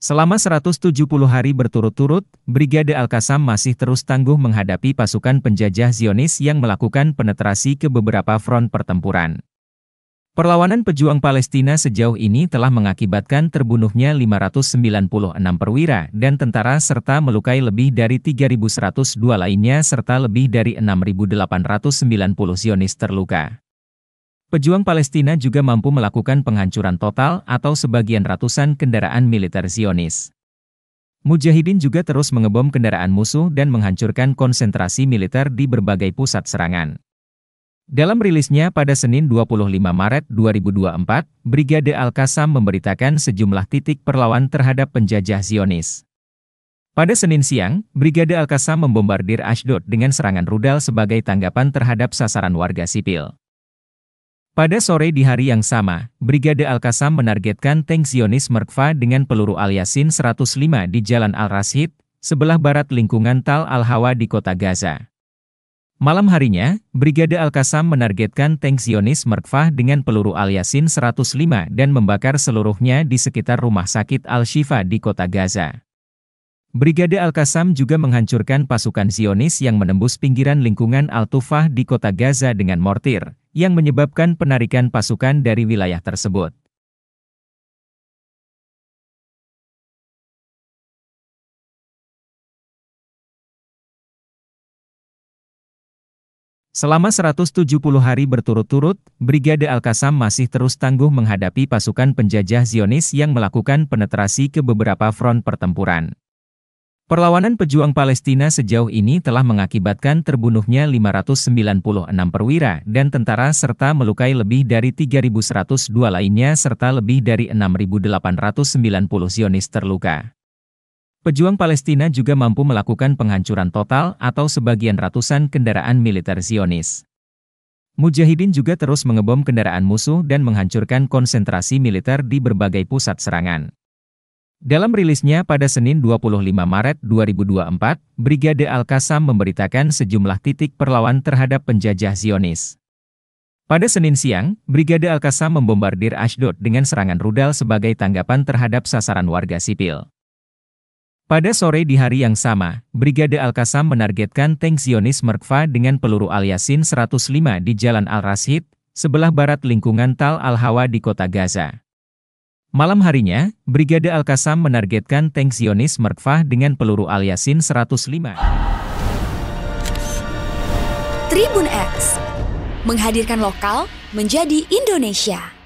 Selama 170 hari berturut-turut, Brigade Al-Qassam masih terus tangguh menghadapi pasukan penjajah Zionis yang melakukan penetrasi ke beberapa front pertempuran. Perlawanan pejuang Palestina sejauh ini telah mengakibatkan terbunuhnya 596 perwira dan tentara serta melukai lebih dari 3.102 lainnya serta lebih dari 6.890 Zionis terluka. Pejuang Palestina juga mampu melakukan penghancuran total atau sebagian ratusan kendaraan militer Zionis. Mujahidin juga terus mengebom kendaraan musuh dan menghancurkan konsentrasi militer di berbagai pusat serangan. Dalam rilisnya pada Senin 25 Maret 2024, Brigade Al-Qassam memberitakan sejumlah titik perlawan terhadap penjajah Zionis. Pada Senin siang, Brigade Al-Qassam membombardir Ashdod dengan serangan rudal sebagai tanggapan terhadap sasaran warga sipil. Pada sore di hari yang sama, Brigade Al-Qassam menargetkan tank Zionis Merkva dengan peluru aliasin 105 di Jalan Al-Rashid, sebelah barat lingkungan Tal Al-Hawa di kota Gaza. Malam harinya, Brigade Al-Qassam menargetkan tank Zionis Merkva dengan peluru aliasin 105 dan membakar seluruhnya di sekitar rumah sakit Al-Shifa di kota Gaza. Brigade Al-Qassam juga menghancurkan pasukan Zionis yang menembus pinggiran lingkungan Al-Tufah di kota Gaza dengan mortir, yang menyebabkan penarikan pasukan dari wilayah tersebut. Selama 170 hari berturut-turut, Brigade Al-Qassam masih terus tangguh menghadapi pasukan penjajah Zionis yang melakukan penetrasi ke beberapa front pertempuran. Perlawanan pejuang Palestina sejauh ini telah mengakibatkan terbunuhnya 596 perwira dan tentara serta melukai lebih dari 3.102 lainnya serta lebih dari 6.890 Zionis terluka. Pejuang Palestina juga mampu melakukan penghancuran total atau sebagian ratusan kendaraan militer Zionis. Mujahidin juga terus mengebom kendaraan musuh dan menghancurkan konsentrasi militer di berbagai pusat serangan. Dalam rilisnya pada Senin 25 Maret 2024, Brigade Al-Qassam memberitakan sejumlah titik perlawan terhadap penjajah Zionis. Pada Senin siang, Brigade Al-Qassam membombardir Ashdod dengan serangan rudal sebagai tanggapan terhadap sasaran warga sipil. Pada sore di hari yang sama, Brigade Al-Qassam menargetkan tank Zionis Merkva dengan peluru aliasin 105 di Jalan Al-Rashid, sebelah barat lingkungan Tal Al-Hawa di kota Gaza. Malam harinya, Brigade Al-Qassam menargetkan tank Zionis Merkfah dengan peluru aliasin 105. Tribun X menghadirkan lokal menjadi Indonesia.